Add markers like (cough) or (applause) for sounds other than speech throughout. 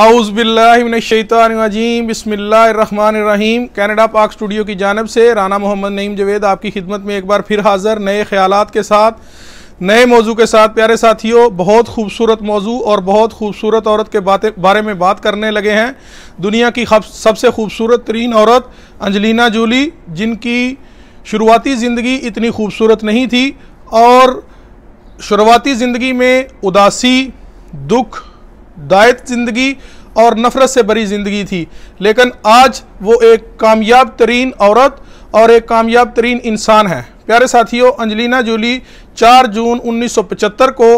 आउज़बिल्लाशैतरजीम बसमीम कैनेडा पाक स्टूडियो की जानब से राना मोहम्मद नईम जवेद आपकी खिदमत में एक बार फिर हाज़र नए ख्याल के साथ नए मौजू के साथ प्यारे साथियों बहुत खूबसूरत मौजू और बहुत खूबसूरत औरत के बातें बारे में बात करने लगे हैं दुनिया की सबसे खूबसूरत तरीन औरत अंजलिना जूली जिनकी शुरुआती ज़िंदगी इतनी खूबसूरत नहीं थी और शुरुआती ज़िंदगी में उदासी दुख दायत ज़िंदगी और नफ़रत से भरी ज़िंदगी थी लेकिन आज वो एक कामयाब तरीन औरत और एक कामयाब तरीन इंसान है प्यारे साथियों अंजलिना जूली 4 जून 1975 को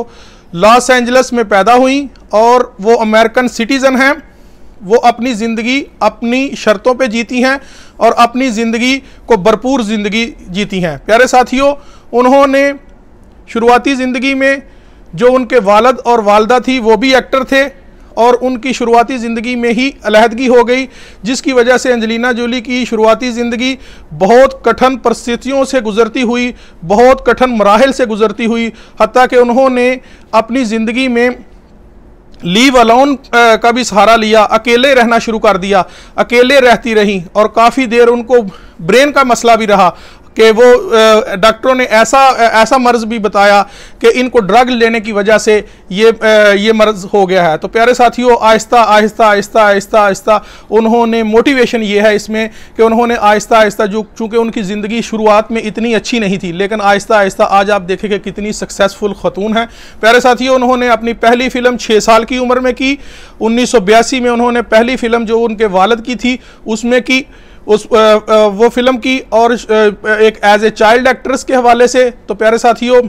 लॉस एंजल्स में पैदा हुई और वो अमेरिकन सिटीज़न हैं वो अपनी ज़िंदगी अपनी शर्तों पे जीती हैं और अपनी ज़िंदगी को भरपूर ज़िंदगी जीती हैं प्यारे साथियों उन्होंने शुरुआती ज़िंदगी में जो उनके वालद और वालदा थी वो भी एक्टर थे और उनकी शुरुआती ज़िंदगी में ही अलहदगी हो गई जिसकी वजह से अंजलिना जोली की शुरुआती ज़िंदगी बहुत कठिन परिस्थितियों से गुजरती हुई बहुत कठिन मराहल से गुजरती हुई हती कि उन्होंने अपनी ज़िंदगी में लीव अलोन का भी सहारा लिया अकेले रहना शुरू कर दिया अकेले रहती रहीं और काफ़ी देर उनको ब्रेन का मसला भी रहा कि वो डॉक्टरों ने ऐसा ऐसा मर्ज़ भी बताया कि इनको ड्रग लेने की वजह से ये ये मर्ज़ हो गया है तो प्यारे साथियों आहिस्ता आहिस्ता आहिस्ता आहिस्ता आहिस्ता उन्होंने मोटिवेशन ये है इसमें कि उन्होंने आहिस्ता आहिस्ता जो चूँकि उनकी ज़िंदगी शुरुआत में इतनी अच्छी नहीं थी लेकिन आहिस्ता आहिस्ता आज आप देखें कि कितनी सक्सेसफुल खतून है प्यारे साथियों उन्होंने अपनी पहली फ़िल्म छः साल की उम्र में की उन्नीस में उन्होंने पहली फ़िल्म जो उनके वालद की थी उसमें की उस वो फिल्म की और एक एज ए चाइल्ड एक्ट्रेस के हवाले से तो प्यारे साथियों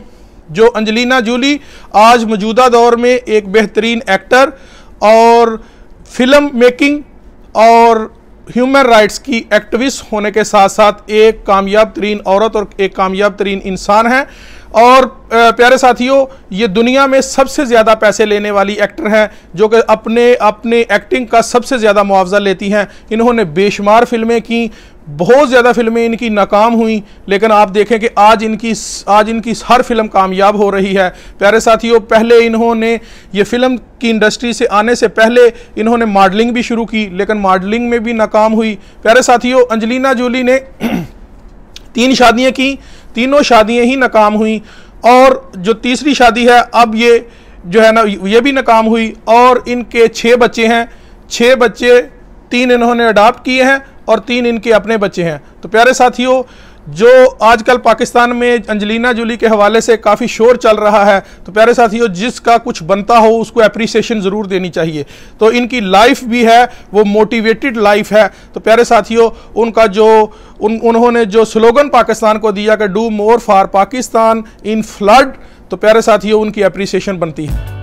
जो अंजलिना जूली आज मौजूदा दौर में एक बेहतरीन एक्टर और फिल्म मेकिंग और ह्यूमन राइट्स की एक्टिविस्ट होने के साथ साथ एक कामयाब तरीन औरत और एक कामयाब तरीन इंसान है और प्यारे साथियों ये दुनिया में सबसे ज़्यादा पैसे लेने वाली एक्टर हैं जो कि अपने अपने एक्टिंग का सबसे ज़्यादा मुआवजा लेती हैं इन्होंने बेशुमार फिल्में की बहुत ज़्यादा फिल्में इनकी नाकाम हुई लेकिन आप देखें कि आज इनकी आज इनकी हर फिल्म कामयाब हो रही है प्यारे साथियों पहले इन्होंने ये फिल्म की इंडस्ट्री से आने से पहले इन्होंने मॉडलिंग भी शुरू की लेकिन मॉडलिंग में भी नाकाम हुई प्यारे साथियों अंजलिना जूली ने (clears throat) तीन शादियाँ की तीनों शादियां ही नाकाम हुई और जो तीसरी शादी है अब ये जो है ना ये भी नाकाम हुई और इनके छः बच्चे हैं छः बच्चे तीन इन्होंने अडाप्ट किए हैं और तीन इनके अपने बच्चे हैं तो प्यारे साथियों जो आजकल पाकिस्तान में अंजलिना जूली के हवाले से काफ़ी शोर चल रहा है तो प्यारे साथियों जिसका कुछ बनता हो उसको अप्रिसिएशन ज़रूर देनी चाहिए तो इनकी लाइफ भी है वो मोटिवेटेड लाइफ है तो प्यारे साथियों उनका जो उन उन्होंने जो स्लोगन पाकिस्तान को दिया कि do more for Pakistan in flood तो प्यारे साथियों उनकी अप्रिसिएशन बनती है